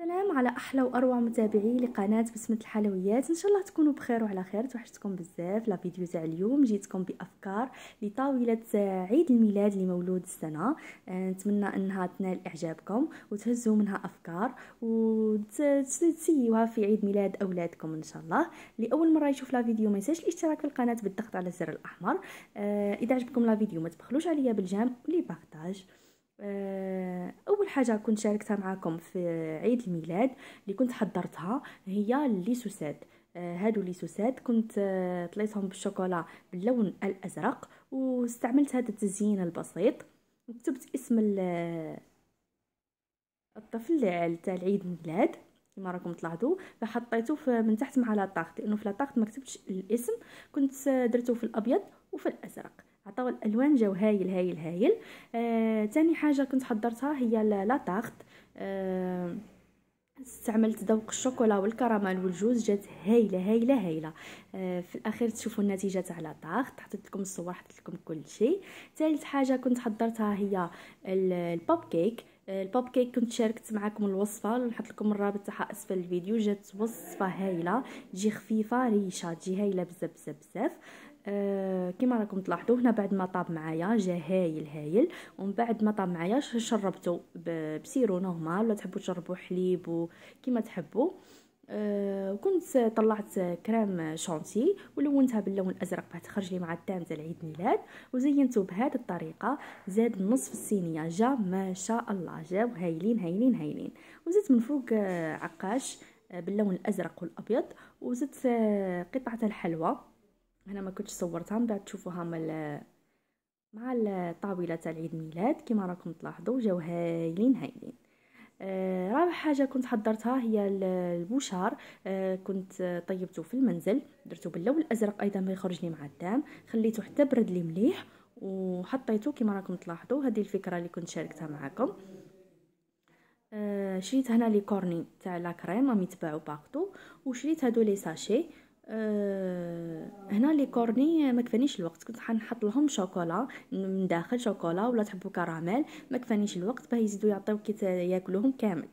السلام على احلى واروع متابعي لقناه بسمه الحلويات ان شاء الله تكونوا بخير وعلى خير توحشتكم بزاف لا فيديو تاع اليوم جيتكم بافكار لطاوله عيد الميلاد لمولود السنه آه، نتمنى انها تنال اعجابكم وتهزوا منها افكار وتسيوها في عيد ميلاد اولادكم ان شاء الله لاول مره يشوف لا فيديو ما ينساش الاشتراك في القناه بالضغط على الزر الاحمر آه، اذا عجبكم لا فيديو ما تبخلوش عليا بالجام ولي بارطاج آه، اول حاجه كنت شاركتها معكم في عيد الميلاد اللي كنت حضرتها هي الليسوسات آه، هادو ليسوسات كنت آه، طليتهم بالشوكولا باللون الازرق واستعملت هذا التزيين البسيط وكتبت اسم الطفل تاع العيد الميلاد كما راكم تلاحظوا فحطيته من تحت مع لاطاخت لانه في لاطاخت ما كتبتش الاسم كنت درته في الابيض وفي الازرق عطاو الالوان جاو هايل هايل هايل آه تاني حاجه كنت حضرتها هي لا تارت آه استعملت ذوق الشوكولا والكراميل والجوز جات هايله هايله هايله آه في الاخير تشوفوا النتيجه تاع لا تارت حطيت لكم الصور حطيت لكم كل شيء ثالث حاجه كنت حضرتها هي البوب كيك البوب كيك كنت شاركت معكم الوصفه نحط لكم الرابط تاعها اسفل الفيديو جات وصفه هايله تجي خفيفه ريشه تجي هايله بزاف بزاف بزاف آه، كما راكم تلاحظوا هنا بعد ما طاب معايا جا هايل هايل ومن بعد ما طاب معايا شربته بسيرو نورمال ولا تحبوا تشربوا حليب وكما تحبوا آه كنت طلعت كريم شانتي ولونتها باللون الازرق باه تخرج لي مع التام تاع العيد ميلاد وزينته بهذه الطريقه زاد نصف الصينيه جا ما شاء الله جاو هايلين هايلين هايلين وزدت من فوق آه، عقاش آه، باللون الازرق والابيض وزدت قطعه الحلوى انا ما كنتش صورتها من بعد تشوفوها مع مع الطاوله تاع العيد ميلاد كما راكم تلاحظوا جاو هايلين هايلين آه رابع حاجه كنت حضرتها هي البوشار آه كنت طيبته في المنزل درته باللون الازرق ايضا ما يخرج لي مع الدام خليته حتى برد لي مليح وحطيته كما راكم تلاحظوا هذه الفكره اللي كنت شاركتها معكم آه شريت هنا لي كورني تاع لا كريم راهم يتباعوا باقتو وشريت هادو لي ساشي أه هنا لي كورني ما كفانيش الوقت كنت حنحط لهم شوكولا من داخل شوكولا ولا تحبوا كراميل ما كفانيش الوقت باه يزيدوا يعطيو كي ياكلوهم كامل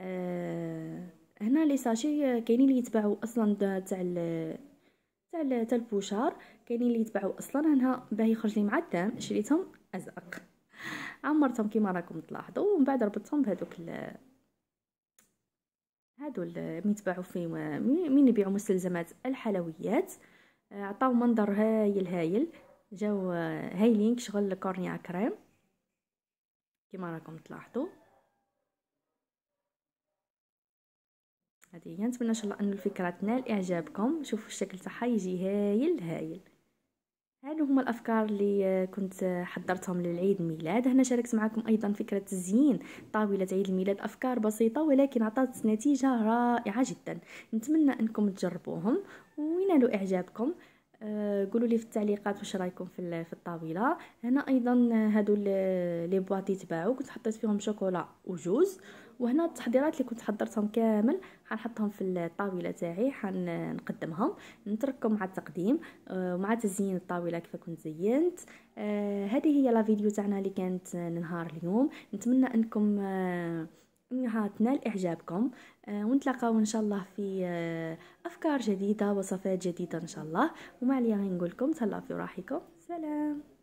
أه هنا لي ساشي كاينين اللي يتباعوا اصلا تاع تاع تاع البوشار كاينين اللي يتباعوا اصلا هنا باه يخرج لي مع الدم شريتهم ازرق عمرتهم كيما راكم تلاحظوا ومن بعد ربطتهم بهذوك هادو اللي يتباعوا في مين يبيعوا مستلزمات الحلويات آه، عطاو منظر هايل هايل جاو آه، هايلين شغل كورنيا كريم كما راكم تلاحظوا هذه هي نتمنى ان شاء الله ان الفكره تنال اعجابكم شوفوا الشكل تاعها يجي هايل هايل هادو هما الافكار اللي كنت حضرتهم للعيد الميلاد هنا شاركت معكم ايضا فكره تزيين طاوله عيد الميلاد افكار بسيطه ولكن عطات نتيجه رائعه جدا نتمنى انكم تجربوهم وينالوا اعجابكم آه، قولوا لي في التعليقات واش رايكم في في الطاوله هنا ايضا هادو لي بواطي تباعو كنت حطيت فيهم شوكولا وجوز وهنا التحضيرات اللي كنت حضرتهم كامل حنحطهم في الطاوله تاعي حنقدمهم نترككم مع التقديم ومع آه، تزيين الطاوله كيف كنت زينت آه، هذه هي لا فيديو تاعنا اللي كانت نهار اليوم نتمنى انكم آه، انها تنال اعجابكم ونتلاقاو ان شاء الله في افكار جديده وصفات جديده ان شاء الله وما عليا غير نقول لكم تهلاو في روحكم سلام